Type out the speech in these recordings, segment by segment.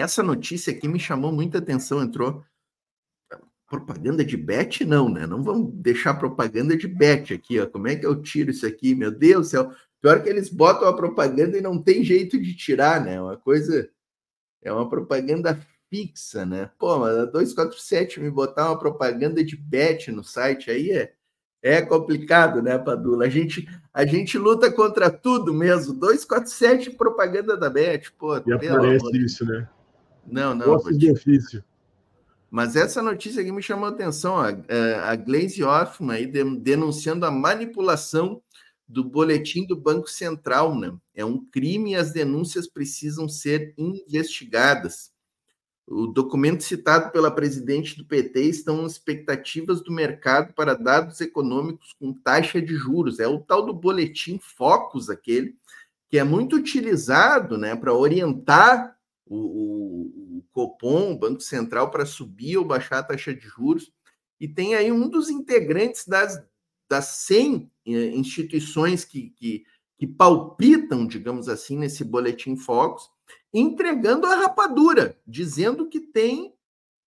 essa notícia aqui me chamou muita atenção, entrou propaganda de bet, não, né? Não vamos deixar propaganda de bet aqui, ó. Como é que eu tiro isso aqui? Meu Deus do céu. Pior que eles botam a propaganda e não tem jeito de tirar, né? É uma coisa é uma propaganda fixa, né? Pô, mas a 247 me botar uma propaganda de bet no site aí é é complicado, né, Padula? A gente, a gente luta contra tudo mesmo. 247 propaganda da Bet, pô. E aparece isso, né? Não, não. Gosto de difícil. Mas essa notícia aqui me chamou a atenção. A, é, a Glaze Hoffman aí denunciando a manipulação do boletim do Banco Central. Né? É um crime e as denúncias precisam ser investigadas. O documento citado pela presidente do PT estão expectativas do mercado para dados econômicos com taxa de juros. É o tal do boletim Focus, aquele que é muito utilizado né, para orientar o, o, o Copom, o Banco Central, para subir ou baixar a taxa de juros. E tem aí um dos integrantes das, das 100 eh, instituições que, que, que palpitam, digamos assim, nesse boletim Focus, entregando a rapadura, dizendo que tem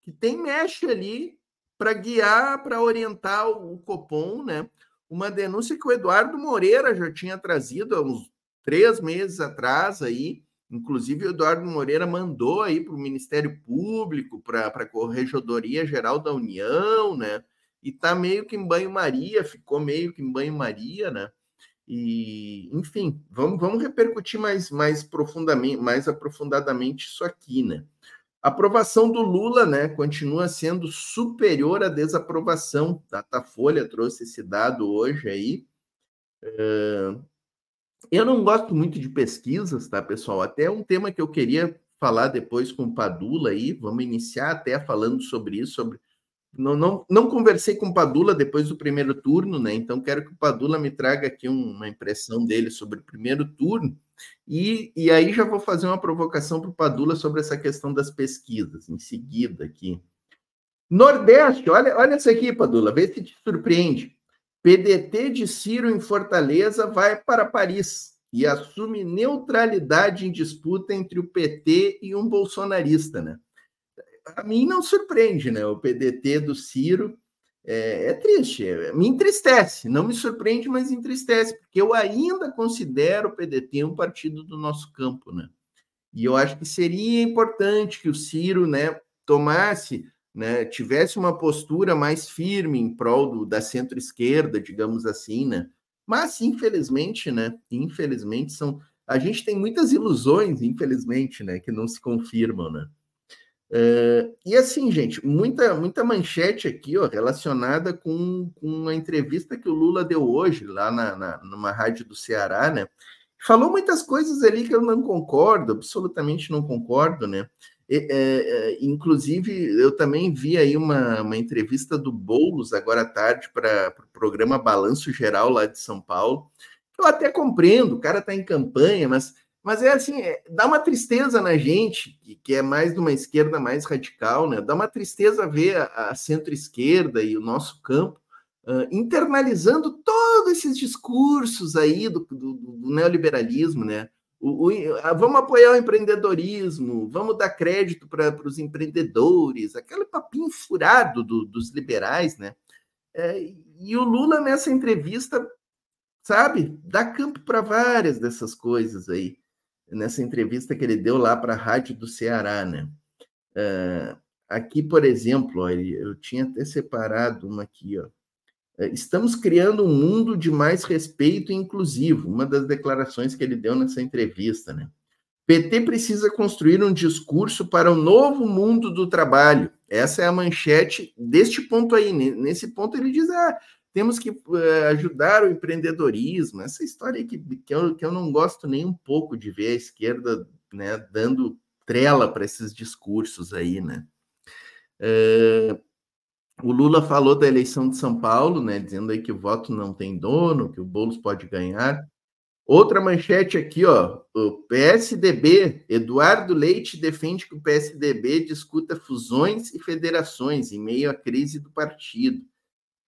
que tem mexe ali para guiar, para orientar o Copom, né? Uma denúncia que o Eduardo Moreira já tinha trazido há uns três meses atrás aí, Inclusive, o Eduardo Moreira mandou aí para o Ministério Público, para a Corregedoria Geral da União, né? E tá meio que em banho-maria, ficou meio que em banho-maria, né? E, enfim, vamos, vamos repercutir mais, mais profundamente, mais aprofundadamente isso aqui, né? A aprovação do Lula, né, continua sendo superior à desaprovação. Datafolha trouxe esse dado hoje aí. Eu não gosto muito de pesquisas, tá, pessoal? Até um tema que eu queria falar depois com o Padula aí, vamos iniciar até falando sobre isso, sobre não, não, não conversei com o Padula depois do primeiro turno, né? Então quero que o Padula me traga aqui uma impressão dele sobre o primeiro turno. E, e aí já vou fazer uma provocação para o Padula sobre essa questão das pesquisas em seguida aqui. Nordeste, olha, olha isso aqui, Padula, vê se te surpreende. PDT de Ciro em Fortaleza vai para Paris e assume neutralidade em disputa entre o PT e um bolsonarista, né? A mim não surpreende, né? O PDT do Ciro é, é triste, é, me entristece, não me surpreende, mas entristece, porque eu ainda considero o PDT um partido do nosso campo, né? E eu acho que seria importante que o Ciro, né, tomasse né, tivesse uma postura mais firme em prol do, da centro-esquerda, digamos assim, né? Mas, infelizmente, né? Infelizmente, são. A gente tem muitas ilusões, infelizmente, né? Que não se confirmam, né? Uh, e assim, gente, muita, muita manchete aqui, ó, relacionada com, com a entrevista que o Lula deu hoje lá na, na, numa rádio do Ceará, né? Falou muitas coisas ali que eu não concordo, absolutamente não concordo, né? É, é, inclusive, eu também vi aí uma, uma entrevista do Boulos agora à tarde para o pro programa Balanço Geral lá de São Paulo. Eu até compreendo, o cara está em campanha, mas, mas é assim, é, dá uma tristeza na gente, que, que é mais de uma esquerda mais radical, né? Dá uma tristeza ver a, a centro-esquerda e o nosso campo Uh, internalizando todos esses discursos aí do, do, do, neoliberalismo, né? O, o, vamos apoiar o empreendedorismo, vamos dar crédito para os empreendedores, aquele papinho furado do, dos liberais, né? É, e o Lula, nessa entrevista, sabe, dá campo para várias dessas coisas aí, nessa entrevista que ele deu lá para a Rádio do Ceará, né? É, aqui, por exemplo, ó, eu tinha até separado uma aqui, ó. É, estamos criando um mundo de mais respeito e inclusivo, uma das declarações que ele deu nessa entrevista, né? PT precisa construir um discurso para o um novo mundo do trabalho. Essa é a manchete deste ponto aí. Nesse ponto ele diz: ah, temos que eh, ajudar o empreendedorismo. Essa história que, que, eu, que eu não gosto nem um pouco de ver a esquerda né, dando trela para esses discursos aí, né? Uh, o Lula falou da eleição de São Paulo, né, dizendo aí que o voto não tem dono, que o Boulos pode ganhar. Outra manchete aqui, ó, o PSDB, Eduardo Leite defende que o PSDB discuta fusões e federações em meio à crise do partido.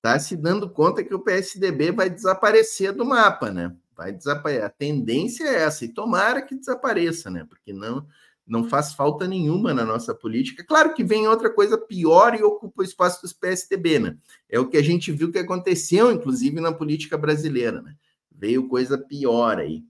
Tá se dando conta que o PSDB vai desaparecer do mapa, né? Vai desaparecer. A tendência é essa, e tomara que desapareça, né? Porque não não uhum. faz falta nenhuma na nossa política. Claro que vem outra coisa pior e ocupa o espaço dos PSDB, né? É o que a gente viu que aconteceu, inclusive, na política brasileira, né? Veio coisa pior aí.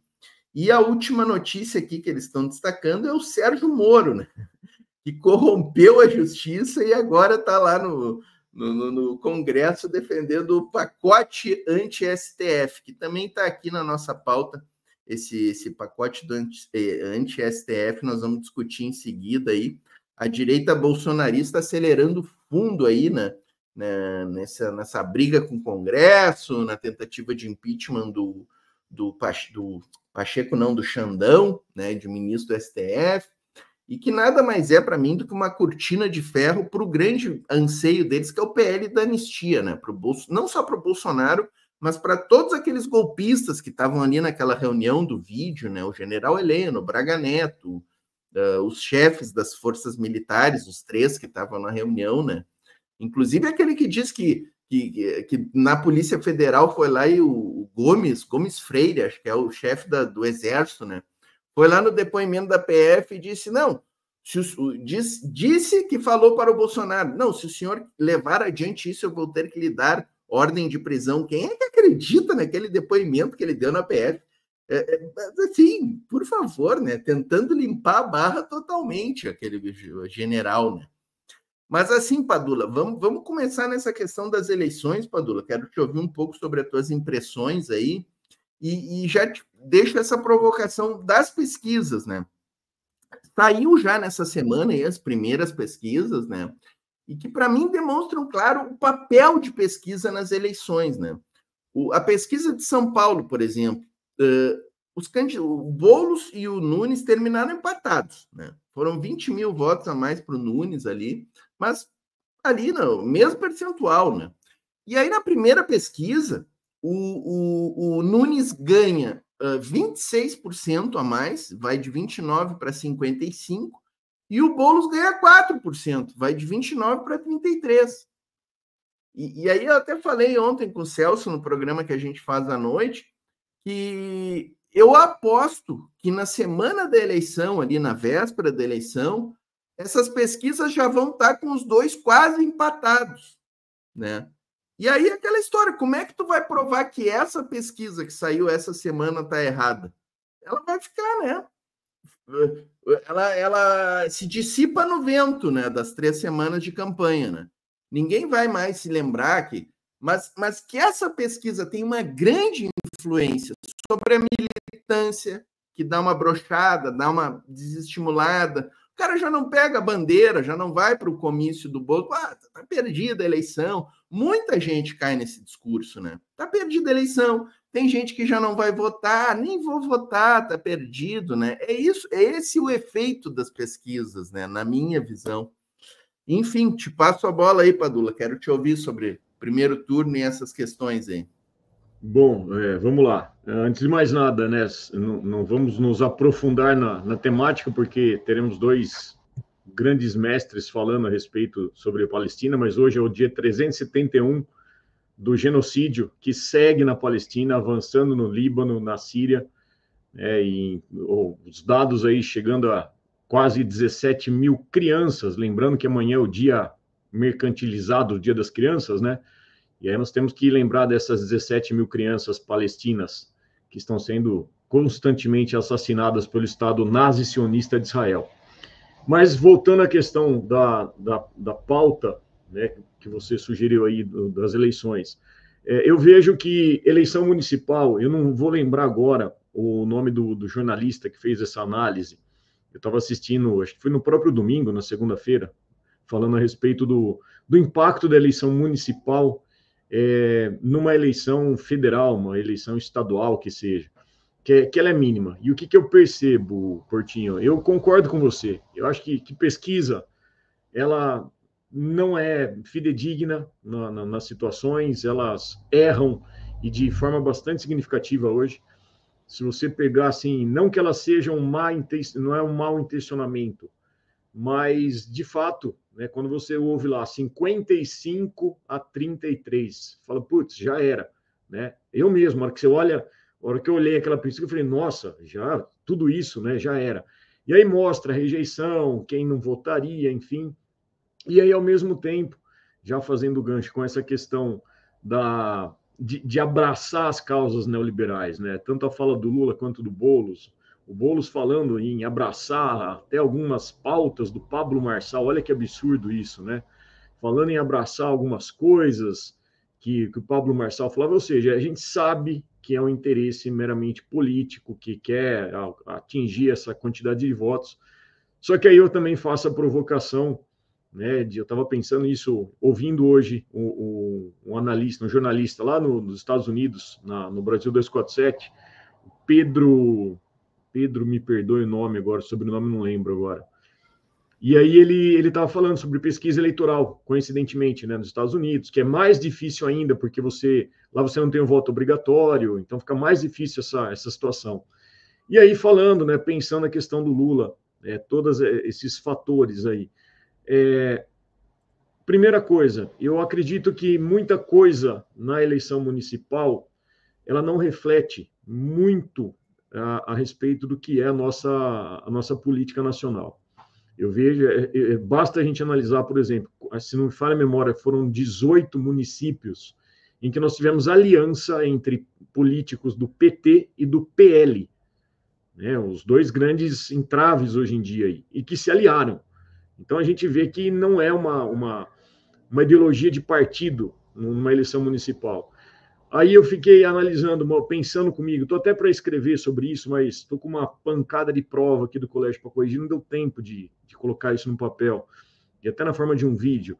E a última notícia aqui que eles estão destacando é o Sérgio Moro, né? Que corrompeu a justiça e agora está lá no, no, no, Congresso defendendo o pacote anti-STF, que também está aqui na nossa pauta esse, esse pacote do anti-STF, anti eh, nós vamos discutir em seguida aí. A direita bolsonarista acelerando fundo aí, né? né nessa, nessa briga com o Congresso, na tentativa de impeachment do, do, do Pacheco, não, do Xandão, né, de ministro do STF, e que nada mais é para mim do que uma cortina de ferro para o grande anseio deles, que é o PL da anistia, né? Pro Bolso, não só para o Bolsonaro, mas para todos aqueles golpistas que estavam ali naquela reunião do vídeo, né, o general Heleno, o Braga Neto, uh, os chefes das forças militares, os três que estavam na reunião, né, inclusive aquele que diz que, que, que na Polícia Federal foi lá e o, o Gomes, Gomes Freire, acho que é o chefe da, do Exército, né, foi lá no depoimento da PF e disse, não, o, diz, disse que falou para o Bolsonaro, não, se o senhor levar adiante isso, eu vou ter que lhe dar ordem de prisão. Quem é que acredita naquele depoimento que ele deu na PF? É, é, assim, por favor, né? Tentando limpar a barra totalmente aquele general, né? Mas assim, Padula, vamos, vamos começar nessa questão das eleições, Padula. Quero te ouvir um pouco sobre as tuas impressões aí e, e já te deixo essa provocação das pesquisas, né? Saiu já nessa semana aí as primeiras pesquisas, né? e que, para mim, demonstram, claro, o papel de pesquisa nas eleições. Né? O, a pesquisa de São Paulo, por exemplo, uh, os candidatos, o Boulos e o Nunes terminaram empatados. Né? Foram 20 mil votos a mais para o Nunes ali, mas ali, não, né, mesmo percentual. Né? E aí, na primeira pesquisa, o, o, o Nunes ganha uh, 26% a mais, vai de 29% para 55%, e o Boulos ganha 4%, vai de 29% para 33%. E, e aí eu até falei ontem com o Celso, no programa que a gente faz à noite, que eu aposto que na semana da eleição, ali na véspera da eleição, essas pesquisas já vão estar com os dois quase empatados, né? E aí aquela história, como é que tu vai provar que essa pesquisa que saiu essa semana está errada? Ela vai ficar, né? ela, ela se dissipa no vento, né? Das três semanas de campanha, né? Ninguém vai mais se lembrar que, mas, mas que essa pesquisa tem uma grande influência sobre a militância, que dá uma brochada, dá uma desestimulada, cara já não pega a bandeira, já não vai para o comício do Bolo. Ah, tá perdida a eleição. Muita gente cai nesse discurso, né? Tá perdida a eleição. Tem gente que já não vai votar, nem vou votar, tá perdido, né? É isso, é esse o efeito das pesquisas, né? Na minha visão. Enfim, te passo a bola aí, Padula. Quero te ouvir sobre primeiro turno e essas questões aí. Bom, é, vamos lá. É, antes de mais nada, né, não, não vamos nos aprofundar na, na, temática, porque teremos dois grandes mestres falando a respeito sobre a Palestina, mas hoje é o dia 371 do genocídio que segue na Palestina, avançando no Líbano, na Síria, é, e, os dados aí chegando a quase 17 mil crianças, lembrando que amanhã é o dia mercantilizado, o dia das crianças, né? E aí nós temos que lembrar dessas 17 mil crianças palestinas que estão sendo constantemente assassinadas pelo Estado nazi-sionista de Israel. Mas voltando à questão da, da, da pauta né, que você sugeriu aí do, das eleições, é, eu vejo que eleição municipal, eu não vou lembrar agora o nome do, do jornalista que fez essa análise, eu estava assistindo, acho que foi no próprio domingo, na segunda-feira, falando a respeito do, do impacto da eleição municipal é, numa eleição federal, uma eleição estadual que seja, que, é, que ela é mínima. E o que, que eu percebo, Portinho? Eu concordo com você. Eu acho que, que pesquisa, ela não é fidedigna na, na, nas situações, elas erram e de forma bastante significativa hoje. Se você pegar assim, não que elas sejam má, não é um mau intencionamento, mas de fato né? Quando você ouve lá 55 a 33, fala, putz, já era. Né? Eu mesmo, a hora que você olha, na hora que eu olhei aquela pesquisa, eu falei, nossa, já tudo isso, né? Já era. E aí mostra a rejeição, quem não votaria, enfim. E aí, ao mesmo tempo, já fazendo gancho com essa questão da, de, de abraçar as causas neoliberais, né? Tanto a fala do Lula quanto do Boulos, o Boulos falando em abraçar até algumas pautas do Pablo Marçal, olha que absurdo isso, né? Falando em abraçar algumas coisas que, que o Pablo Marçal falava, ou seja, a gente sabe que é um interesse meramente político, que quer atingir essa quantidade de votos. Só que aí eu também faço a provocação, né? De, eu estava pensando isso, ouvindo hoje um, o um, analista, um jornalista lá no, nos Estados Unidos, na, no Brasil 247, Pedro Pedro, me perdoe o nome agora, sobrenome não lembro agora. E aí ele ele estava falando sobre pesquisa eleitoral, coincidentemente, né, nos Estados Unidos, que é mais difícil ainda porque você lá você não tem o um voto obrigatório, então fica mais difícil essa essa situação. E aí falando, né, pensando na questão do Lula, é todos é, esses fatores aí. É, primeira coisa, eu acredito que muita coisa na eleição municipal ela não reflete muito a, a respeito do que é a nossa, a nossa política nacional. Eu vejo, é, é, é, basta a gente analisar, por exemplo, se não me falha a memória, foram 18 municípios em que nós tivemos aliança entre políticos do PT e do PL, né, os dois grandes entraves hoje em dia, aí, e que se aliaram. Então a gente vê que não é uma, uma, uma ideologia de partido numa eleição municipal, Aí eu fiquei analisando, pensando comigo, estou até para escrever sobre isso, mas estou com uma pancada de prova aqui do colégio para corrigir, não deu tempo de, de, colocar isso no papel, e até na forma de um vídeo.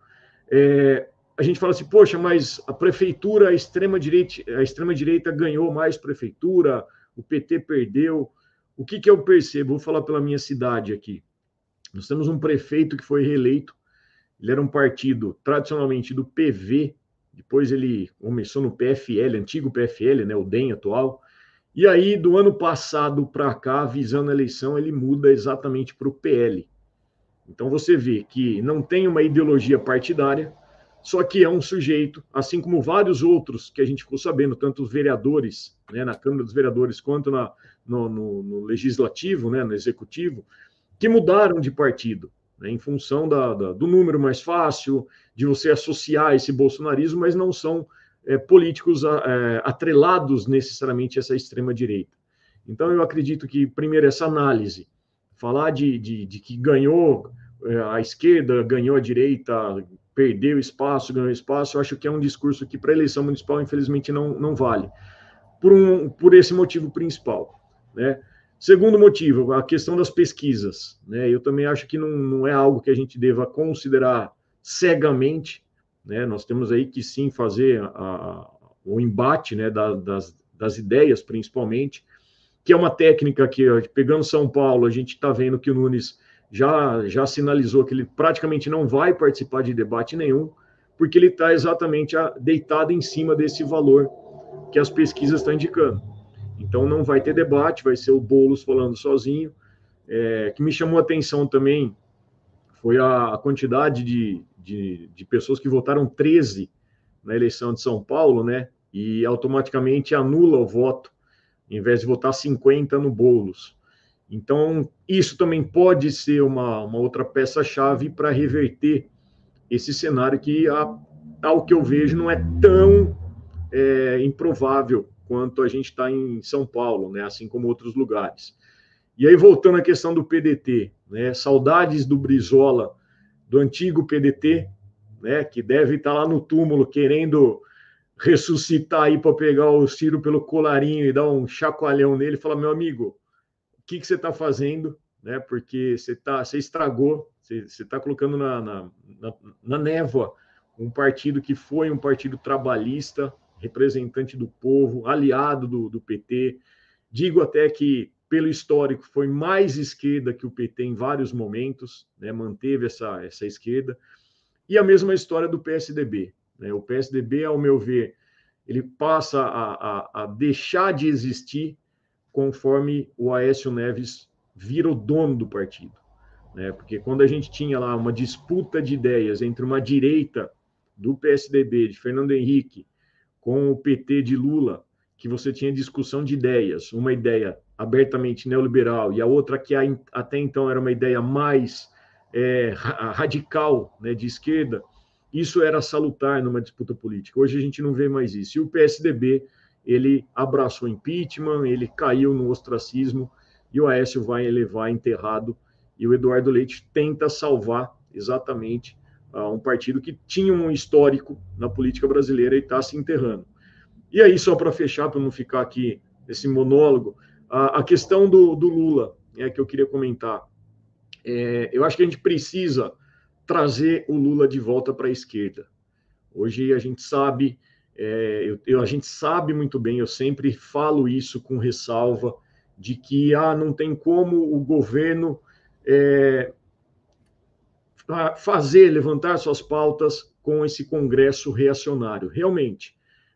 É, a gente fala assim, poxa, mas a prefeitura, a extrema-direita extrema -direita ganhou mais prefeitura, o PT perdeu. O que, que eu percebo? Vou falar pela minha cidade aqui. Nós temos um prefeito que foi reeleito, ele era um partido tradicionalmente do PV, depois ele começou no PFL, antigo PFL, né, o DEM atual. E aí, do ano passado para cá, visando a eleição, ele muda exatamente para o PL. Então você vê que não tem uma ideologia partidária, só que é um sujeito, assim como vários outros que a gente ficou sabendo, tanto os vereadores, né, na Câmara dos Vereadores, quanto na, no, no, no Legislativo, né, no Executivo, que mudaram de partido né, em função da, da, do número mais fácil, de você associar esse bolsonarismo, mas não são é, políticos a, é, atrelados necessariamente a essa extrema-direita. Então, eu acredito que, primeiro, essa análise, falar de, de, de que ganhou é, a esquerda, ganhou a direita, perdeu espaço, ganhou espaço, eu acho que é um discurso que, para a eleição municipal, infelizmente, não, não vale. Por, um, por esse motivo principal, né? Segundo motivo, a questão das pesquisas. Né? Eu também acho que não, não é algo que a gente deva considerar cegamente. Né? Nós temos aí que sim fazer a, o embate né, da, das, das ideias, principalmente, que é uma técnica que, pegando São Paulo, a gente está vendo que o Nunes já, já sinalizou que ele praticamente não vai participar de debate nenhum, porque ele está exatamente deitado em cima desse valor que as pesquisas estão indicando. Então não vai ter debate, vai ser o Boulos falando sozinho. É, que me chamou a atenção também foi a, a quantidade de, de, de, pessoas que votaram 13 na eleição de São Paulo, né? E automaticamente anula o voto, em vez de votar 50 no Boulos. Então, isso também pode ser uma, uma outra peça-chave para reverter esse cenário que, ao que eu vejo, não é tão é, improvável quanto a gente está em São Paulo, né? Assim como outros lugares. E aí, voltando à questão do PDT, né? Saudades do Brizola, do antigo PDT, né? Que deve estar tá lá no túmulo querendo ressuscitar aí para pegar o Ciro pelo colarinho e dar um chacoalhão nele e falar: meu amigo, o que, que você está fazendo? Né? Porque você, tá, você estragou, você está colocando na, na, na, na névoa um partido que foi um partido trabalhista, representante do povo, aliado do, do PT. Digo até que, pelo histórico, foi mais esquerda que o PT em vários momentos, né, manteve essa, essa esquerda. E a mesma história do PSDB. Né? O PSDB, ao meu ver, ele passa a, a, a deixar de existir conforme o Aécio Neves vira o dono do partido. Né? Porque quando a gente tinha lá uma disputa de ideias entre uma direita do PSDB, de Fernando Henrique, com o PT de Lula, que você tinha discussão de ideias, uma ideia abertamente neoliberal e a outra que até então era uma ideia mais é, radical né, de esquerda, isso era salutar numa disputa política. Hoje a gente não vê mais isso. E o PSDB, ele abraçou impeachment, ele caiu no ostracismo e o Aécio vai levar enterrado e o Eduardo Leite tenta salvar exatamente um partido que tinha um histórico na política brasileira e está se enterrando. E aí, só para fechar, para não ficar aqui esse monólogo, a questão do, do Lula é que eu queria comentar. É, eu acho que a gente precisa trazer o Lula de volta para a esquerda. Hoje a gente sabe, é, eu, eu, a gente sabe muito bem, eu sempre falo isso com ressalva, de que ah, não tem como o governo é, fazer, levantar suas pautas com esse Congresso reacionário, realmente.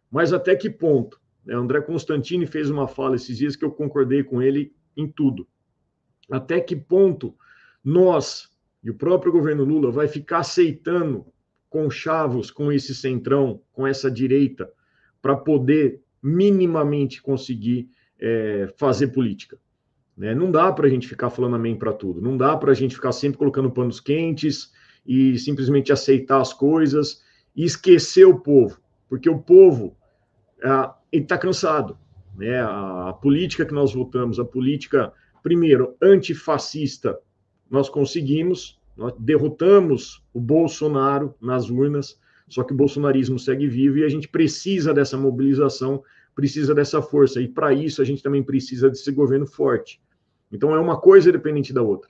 Mas até que ponto? É, André Constantini fez uma fala esses dias que eu concordei com ele em tudo. Até que ponto nós e o próprio governo Lula vai ficar aceitando conchavos com esse centrão, com essa direita, para poder minimamente conseguir é, fazer política? Né? Não dá para a gente ficar falando amém para tudo, não dá para a gente ficar sempre colocando panos quentes e simplesmente aceitar as coisas e esquecer o povo, porque o povo é, está cansado. Né? A, a política que nós votamos, a política, primeiro, antifascista, nós conseguimos, nós derrotamos o Bolsonaro nas urnas, só que o bolsonarismo segue vivo e a gente precisa dessa mobilização precisa dessa força. E para isso a gente também precisa desse governo forte. Então é uma coisa dependente da outra.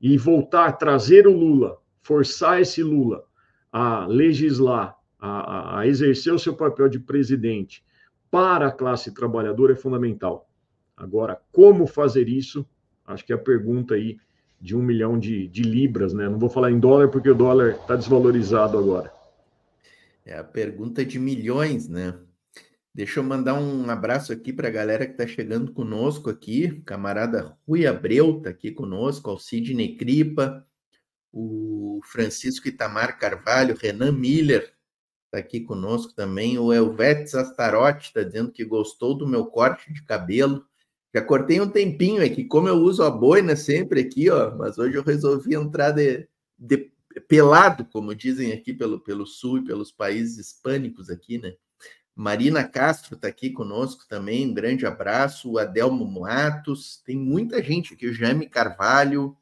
E voltar, trazer o Lula, forçar esse Lula a legislar, a, a exercer o seu papel de presidente para a classe trabalhadora é fundamental. Agora, como fazer isso? Acho que é a pergunta aí de um milhão de, de libras, né? Não vou falar em dólar porque o dólar está desvalorizado agora. É a pergunta de milhões, né? Deixa eu mandar um abraço aqui para a galera que está chegando conosco aqui. Camarada Rui Abreu está aqui conosco, o Sidney Cripa, o Francisco Itamar Carvalho, Renan Miller está aqui conosco também. O Elvetes Astarotti está dizendo que gostou do meu corte de cabelo. Já cortei um tempinho aqui, como eu uso a boina sempre aqui, ó, mas hoje eu resolvi entrar de, de pelado, como dizem aqui pelo, pelo sul e pelos países hispânicos aqui, né? Marina Castro está aqui conosco também, um grande abraço. O Adelmo Moatos, tem muita gente aqui, o Jaime Carvalho,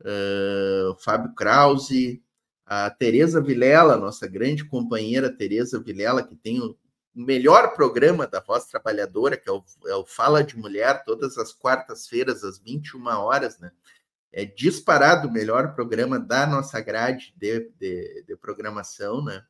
uh, o Fábio Krause, a Tereza Vilela, nossa grande companheira Tereza Vilela, que tem o melhor programa da Voz Trabalhadora, que é o, é o Fala de Mulher, todas as quartas-feiras, às 21 horas, né? É disparado o melhor programa da nossa grade de, de, de programação, né?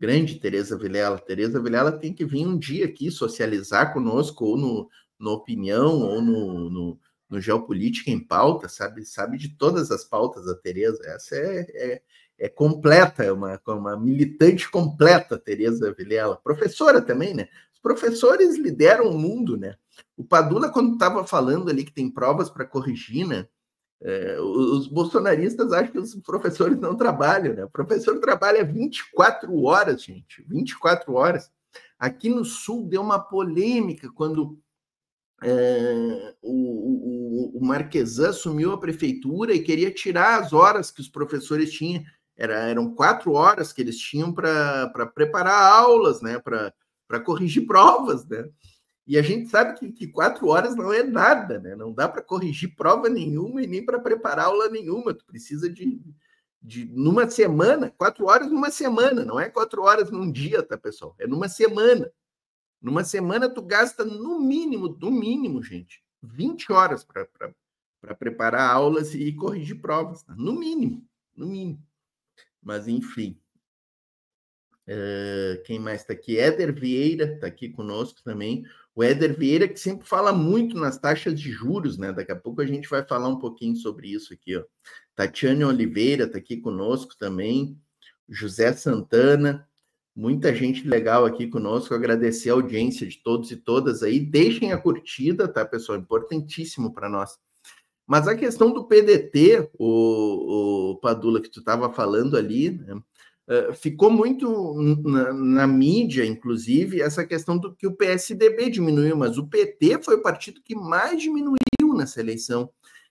grande Tereza Vilela. Tereza Vilela tem que vir um dia aqui socializar conosco, ou no, no Opinião, ou no, no, no Geopolítica em Pauta, sabe? Sabe de todas as pautas da Tereza. Essa é, é, é completa, é uma, é uma militante completa, Tereza Vilela. Professora também, né? Os professores lideram o mundo, né? O Padula, quando estava falando ali que tem provas para corrigir, né? É, os bolsonaristas acham que os professores não trabalham, né? O professor trabalha 24 horas, gente, 24 horas. Aqui no Sul deu uma polêmica quando é, o, o, o assumiu a prefeitura e queria tirar as horas que os professores tinham. Era, eram quatro horas que eles tinham para preparar aulas, né? para corrigir provas. Né? E a gente sabe que, que quatro horas não é nada, né? Não dá para corrigir prova nenhuma e nem para preparar aula nenhuma. Tu precisa de, de numa semana, quatro horas numa semana, não é quatro horas num dia, tá, pessoal? É numa semana. Numa semana tu gasta no mínimo, no mínimo, gente, 20 horas para preparar aulas e corrigir provas, tá? no mínimo, no mínimo. Mas enfim. Uh, quem mais está aqui? Éder Vieira está aqui conosco também. O Éder Vieira, que sempre fala muito nas taxas de juros, né? Daqui a pouco a gente vai falar um pouquinho sobre isso aqui, ó. Tatiane Oliveira está aqui conosco também, José Santana, muita gente legal aqui conosco. Agradecer a audiência de todos e todas aí. Deixem a curtida, tá, pessoal? Importantíssimo para nós. Mas a questão do PDT, o, o Padula, que tu estava falando ali, né? Eh, ficou muito na, na, mídia, inclusive, essa questão do que o PSDB diminuiu, mas o PT foi o partido que mais diminuiu nessa eleição.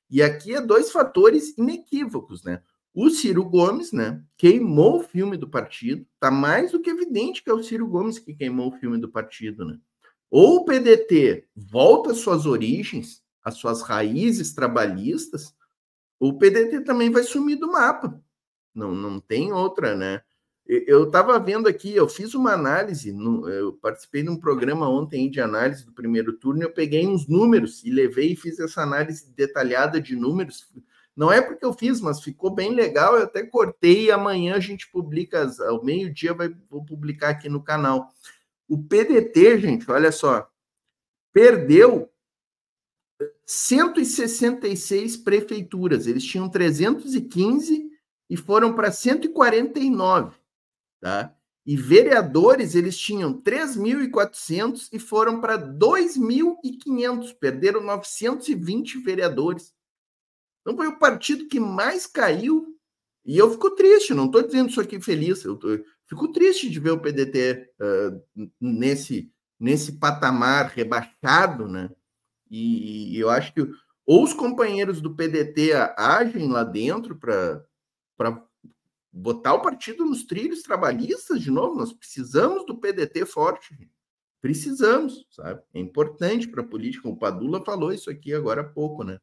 E aqui é dois fatores inequívocos, né? O Ciro Gomes, né, queimou o filme do partido. Tá mais do que evidente que é o Ciro Gomes que queimou o filme do partido, né? Ou o PDT volta às suas origens, às suas raízes trabalhistas, ou o PDT também vai sumir do mapa. Não, não tem outra, né? Eu estava vendo aqui, eu fiz uma análise, eu participei de um programa ontem de análise do primeiro turno, eu peguei uns números e levei e fiz essa análise detalhada de números. Não é porque eu fiz, mas ficou bem legal, eu até cortei amanhã a gente publica, ao meio-dia vai, vou publicar aqui no canal. O PDT, gente, olha só, perdeu 166 prefeituras, eles tinham 315 e foram para 149 tá? E vereadores, eles tinham 3.400 e foram para 2.500, perderam 920 vereadores. Então foi o partido que mais caiu. E eu fico triste, não estou dizendo isso aqui feliz, eu, tô, fico triste de ver o PDT uh, nesse, nesse patamar rebaixado, né? E, e eu acho que ou os companheiros do PDT agem lá dentro para botar o partido nos trilhos trabalhistas de novo. Nós precisamos do PDT forte, precisamos, sabe? É importante para a política. O Padula falou isso aqui agora há pouco, né?